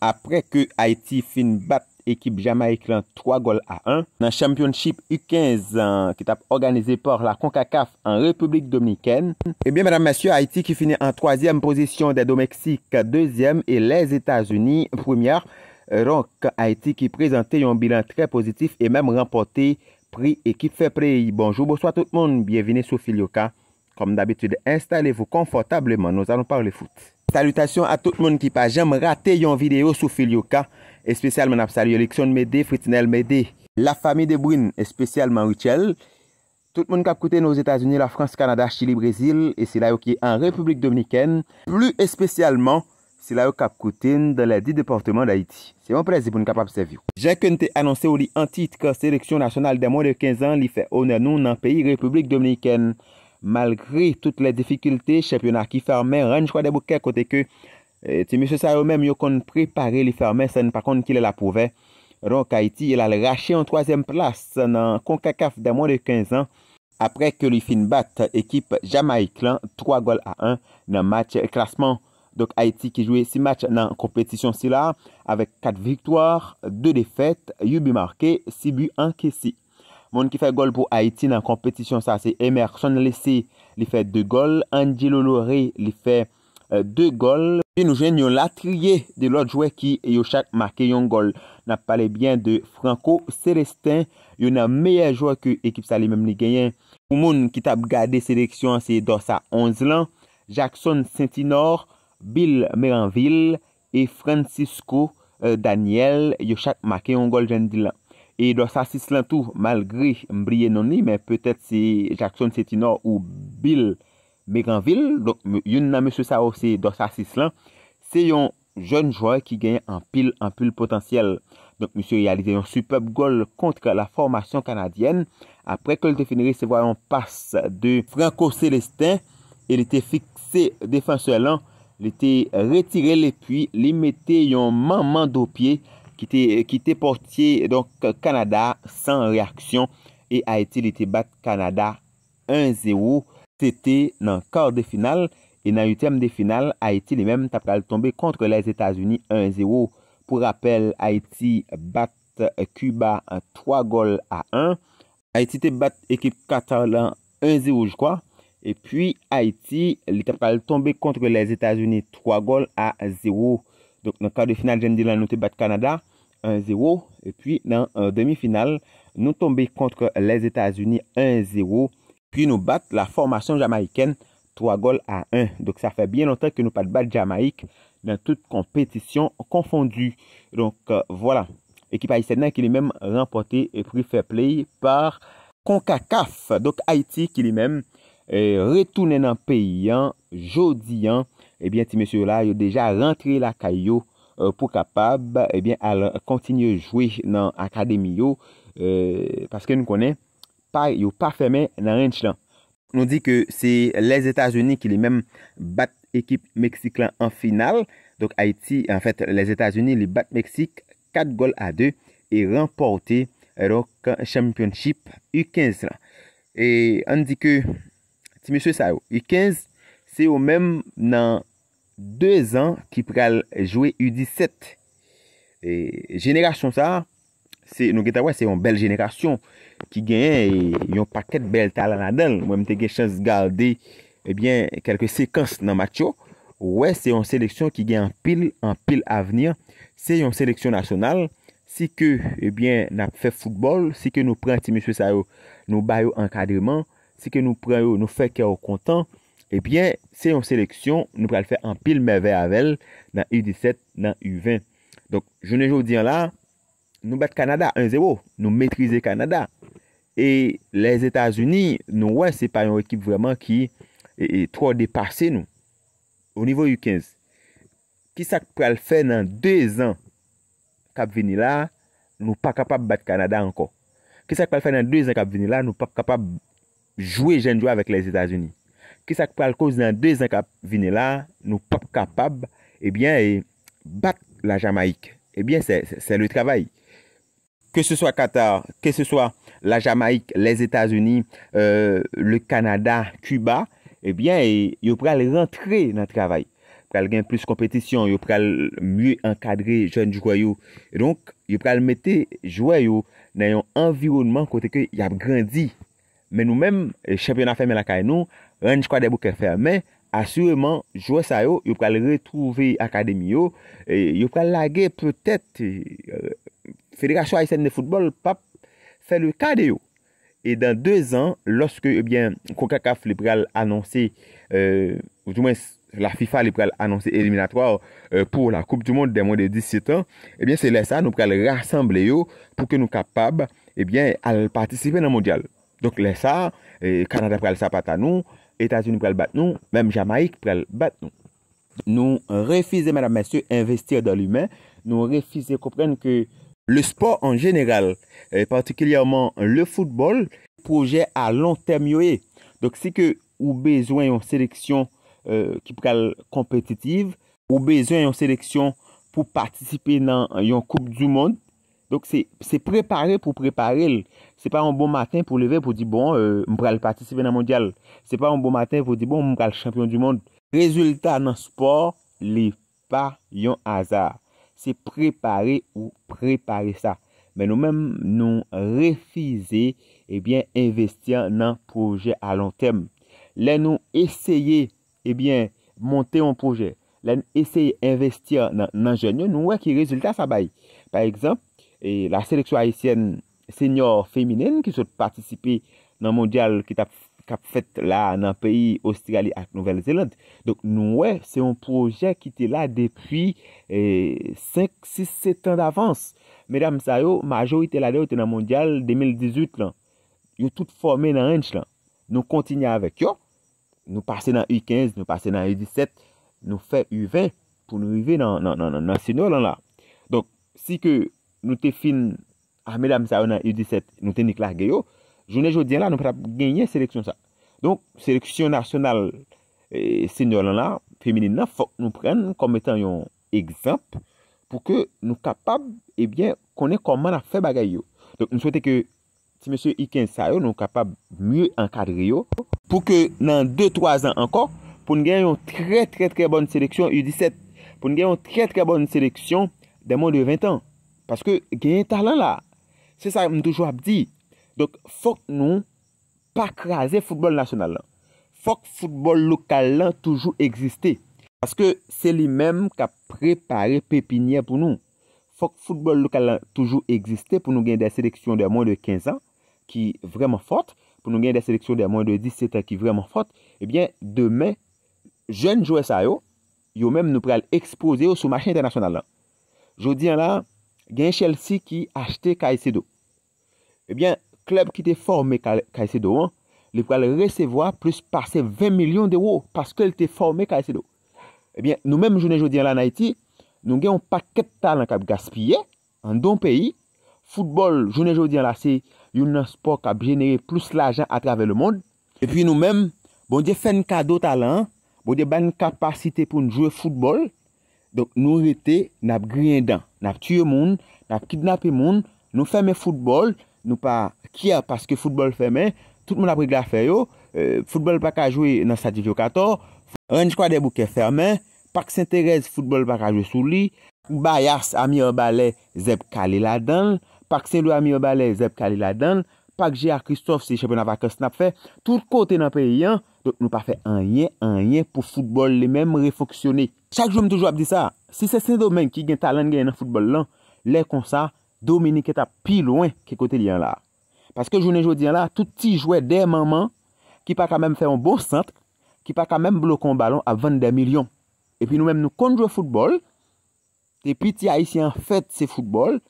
apre ke Haiti fin bat ekip Jamaik lan 3 gol a 1 nan Championship U15 euh, ki tap organize por la CONCACAF an Republik Dominikèn. Ebyen eh mèdame mèsyò, Haiti ki finè an 3èm posisyon de Domeksik 2èm e les Etats-Unis 1è ronk euh, Haiti ki prezante yon bilan trè pozitif e mèm rempote pri ekip feprè. Bonjou, bonsoit tout moun, bienveni Soufilioka. Fom d'abitude, installevo konfortableman, nou zanon parle fout. Salutation a tout moun ki pa jem rate yon video sou fil yoka. Espesyal men ap sali yon leksyon mede, fritnel mede. La fami de brin, espesyal men wichel. Tout moun kap kouten nou Etats-Unis, la France, Kanada, Chile, Brezil. E sila yo ki an Republik Dominikèn. Plu espesyalman, sila yo kap kouten de la di Deportement d'Haïti. Se yon preziboun kap ap sevyou. Je kente anonse ou li antit ka seleksyon nasyonal de moun de 15 an li fe onen nou nan peyi Republik Dominikèn. Mal gri tout le defikulte, chepyonar ki ferme ranjwa debouke kote ke ti miso sa yo menm yo kon prepare li ferme sen pa kon ki le la pouve. Donk Haiti il al rache en 3e plas nan Konkakaf den moun de 15 an apre ke li fin bat ekip Jamaik lan 3 gol a 1 nan match klasman. Donk Haiti ki jwe 6 match nan kompetisyon si la avek 4 viktor, 2 defet, yu bi marke, 6 bi anke si. Moun ki fè gol pou Haiti nan kompetisyon sa, se Emerson lese li fè 2 gol. Angelo Loure li fè 2 gol. Pi nou jen yon latriye de lot jouè ki yo chak make yon gol. Na pale bien de Franco, Celestin, yon nan meyè jouè ki ekip sa li mem li genyen. Pou moun ki tap gade seleksyon se dos sa 11 lan, Jackson Sentinor, Bill Meranville, e Francisco euh, Daniel yo chak make yon gol jen di lan. E Dorsas Islantou, malgre Mbriye Noni, men peut-et si Jackson Setino ou Bill Béganville, yon nan M. Sao si Dorsas Islant, se yon joun jwoy ki genye an pil potansyel. M. Realize yon supeb gol kontre la formasyon kanadyen, apre ke l te finire se voyon pas de Franco Celestin, el ite fikse defanse lan, l ite retire le puy, li mette yon manman do piey, Ki te portye kanada san reaksyon. Et Haiti li te bat kanada euh, 1-0. Tete nan kard de final. Et nan utem de final, Haiti li men tapal tombe kontre les Etats-Unis 1-0. Pou rappel, Haiti bat Cuba 3 gols a 1. Haiti te bat ekip Katalan 1-0, jkwa. Et puis, Haiti li tapal tombe kontre les Etats-Unis 3 gols a 0. Donc nan kard de final, jen di lan nou te bat kanada 1-0. 1-0. Et puis, dans la euh, demi-finale, nous tombons contre les Etats-Unis. 1-0. Puis, nous battons la formation jamaïcaine. 3-1. Donc, ça fait bien longtemps que nous ne battons pas le Jamaïque. Dans toute compétition confondue. Donc, euh, voilà. L'équipe Aïtien, qui l'a même remporté et pris fair play par CONCACAF. Donc, Aïtien, qui l'a même euh, retourné dans le pays. Jodyan. Et eh bien, ces messieurs-là, ils ont déjà rentré la caillot. Euh, pou kapab eh al kontinye jwe nan akademiyo, euh, paske nou konen, pa yon parfeme nan renj lan. Nou di ke se les Etats-Unis ki li men bat ekip Meksik lan an final, donk Haiti, en fet, les Etats-Unis li bat Meksik, kat gol a de, e remporte rokan eh, chempionship U15 lan. E an di ke, ti me sou sa yo, U15, se yo men nan... Dez an ki pral jwe U17. Generasyon sa, nou geta wè, se yon bel jenerasyon ki gen yon paket bel talan adel. Mwen te gen chans gal de, ebyen, eh kelke sekans nan macho. Wè, se yon seleksyon ki gen an pil, an pil avenir. Se yon seleksyon nasyonal, si ke, ebyen, eh nap fe foutbol, si ke nou prantimiswe sa yo nou bayo an kadriman, si ke nou prantimiswe sa yo nou feke yo kontan, Ebyen, se yon seleksyon, nou pral fè an pil mè vè avèl nan U17, nan U20. Donk, jounen jou diyan la, nou bèt Kanada 1-0, nou mètrize Kanada. E les Etats-Unis, nou wè se pa yon ekip vwèman ki e, e tro deparse nou. Ou nivou U15. Ki sa pral fè nan 2 an kap vini la, nou pa kapap bèt Kanada anko. Ki sa pral fè nan 2 an kap vini la, nou pa kapap jwè jenjwa avèk les Etats-Unis. Kè sa k pral kouz nan de zan kap vinè la, nou pap kapab, ebyen, e, bat la Jamaik. Ebyen, se le travay. Kè se swa Qatar, kè se swa la Jamaik, les Etats-Unis, euh, le Kanada, Cuba, ebyen, e, yo pral rentre nan travay. Pral gen plus kompetisyon, yo pral mye ankadre jen jwayou. E donk, yo pral mette jwayou nan yon environman kote ke yab grandi. Men nou men, chempionat feme la kay nou, renj kwa debou ke fermen, asureman, jouè sa yo, yo pral retrouve akademiyo, yo pral lage, pwetet, Federasyon Aysen de Foutbol, pap, fè le kade yo. E dan 2 an, loske, ebyen, eh Koukakaf li pral anonsi, ou joumen, la FIFA li pral anonsi eliminatwa, euh, pou la Koupe du Monde, den mwen de 17 an, ebyen, eh se lè sa, nou pral rassemble yo, pou ke nou kapab, ebyen, eh al partisipe nan mondial. Donk lè sa, Kanada pral sapata nou, ou, Etats-Unis prèl bat nou, mèm Jamaik prèl bat nou. Nou refize, madame monsieur, investir dans l'humain. Nou refize, comprenne, que le sport en général, et particulièrement le football, projet a long terme yoye. Donc, si ke ou bezwen yon seleksyon euh, ki prèl kompetitive, ou bezwen yon seleksyon pou patisipe nan yon euh, koup du monde, Donk se prepare pou prepare l. Se pa an bon matin pou leve pou di bon m pral pati se vena mondial. Se pa an bon matin pou di bon m pral champion du monde. Rezultat nan sport li pa yon azar. Se prepare ou prepare sa. Men nou men nou refize e eh bien investi nan proje alon tem. Len nou eseye e eh bien monte an proje. Len eseye investi nan genyo nou wè ki rezultat sa bay. Par exemple. E la seleksyon Haitienne senior féminen ki sou patisipe nan mondial ki tap fète la nan peyi Australi ak Nouvel-Zélande. Nou wè, se yon projè ki te la depri 5-6-7 e, an davans. Mèdame, sa yo, majorite la deyo te nan mondial 2018 lan. Yo tout formé nan Hinch lan. Nou kontinye avèk yo. Nou pase nan U15, nou pase nan U17, nou fè U20 pou nou uve nan senior lan la. Donc, si ke nou te fin Ahmed Amisayou nan U17, nou te nik lage yo, jounen joudien la, nou prap genye seleksyon sa. Donk, seleksyon nasyonal eh, sin yon lan la, femine nan, fok nou pren, kon metan yon ekzamp, pou ke nou kapab, konen eh konman a fe bagay yo. Donk, nou souwete ke, ti mese Iken Sayou, nou kapab mye ankadri yo, pou ke nan 2-3 an anko, pou nou genyon tre tre tre bon seleksyon U17, pou nou genyon tre tre bon seleksyon den moun de 20 an. Paske gen talent la. Se sa yon toujou ap di. Donk fok nou pa krasen fotebol nasyonal la. Fok fotebol lokal la toujou egziste. Paske se li menm ka prepare pepinye pou nou. Fok fotebol lokal la toujou egziste pou nou gen de seleksyon de a moun de 15 an ki vreman fote. Pou nou gen de seleksyon de a moun de 17 an ki vreman fote. Ebyen eh demen jen jouè sa yo yo menm nou prel expose yo sou machin nasyonal la. Jodi an la gen chel si ki achte kaise do. Ebyen, kleb ki te forme kaise do an, li pou al resevo a plus pase 20 milyon de ou, paske li te forme kaise do. Ebyen, nou menm jounen joudi an la na iti, nou gen yon paket talan kap gaspye, an don peyi, foutbol jounen joudi an la se, yon nan sport kap jenere plus la jan a trave le mond, epyen nou menm, bon di fen kado talan, bon di ban kapasite pou nou jowe foutbol, Donk nou rete nap griye dan, nap tiyo moun, nap kidnapye moun, nou feme foutbol, nou pa kya paske foutbol feme, tout moun ap rig la fe yo, e, foutbol pa ka jwe nan sa divyo kator, rendj kwa debu ke feme, pak Saint-Thérèse foutbol pa ka jwe sou li, Bayars a mi obale zeb Kalil Adan, pak Selou a mi obale zeb Kalil Adan, pak Gérard Christophe se chepen ava ke snap fe, tout kote nan peyi an, Dok nou pa fe an yen, an yen pou foutbol li men refoksyone. Chak jom toujou ap di sa, si se se domen ki gen talen gen an foutbol lan, le konsa, domen ni ket ap pi loin ke kote li an la. Paske jounen jou di an la, touti jouè de manman, ki pa kan men fè an bon sant, ki pa kan men blokon balon a 22 milyon. Epi nou men nou konjou foutbol, tepi ti Aisyen fèt se foutbol,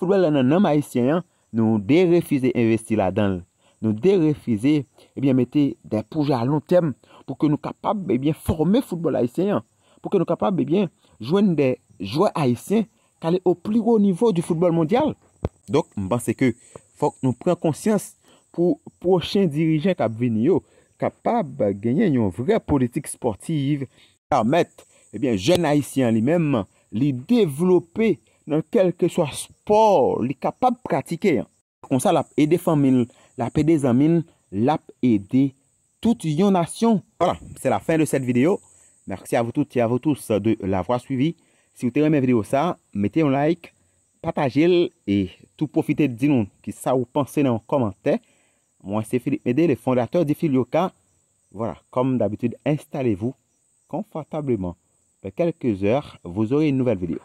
foutbol an nan nanm Aisyen, nou de refize investi la dan l. nou derefize, ebyen eh mette dè poujè a long tem, pou ke nou kapab, ebyen, eh formè foutbol haïsien, pou ke nou kapab, ebyen, eh jwen dè jouè haïsien, kalè o pli rou nivou di foutbol mondial. Dok, mban se ke, fòk nou pren konsyans, pou prochen dirijen kab vini yo, kapab genyen yon vre politik sportiv, karmèt, ebyen, jèn haïsien li mèm, li devlopè nan kelke swa sport, li kapab pratike, konsa la edè fanmèl, la paix des amis, l'app toute une nation. Voilà, c'est la fin de cette vidéo. Merci à vous toutes et à vous tous de l'avoir suivi. Si vous avez aimé la vidéo, ça, mettez un like, partagez-le et tout profitez de nous qui ça vous pensez dans les commentaires. Moi, c'est Philippe Médé, le fondateur de Voilà, comme d'habitude, installez-vous confortablement. Dans quelques heures, vous aurez une nouvelle vidéo.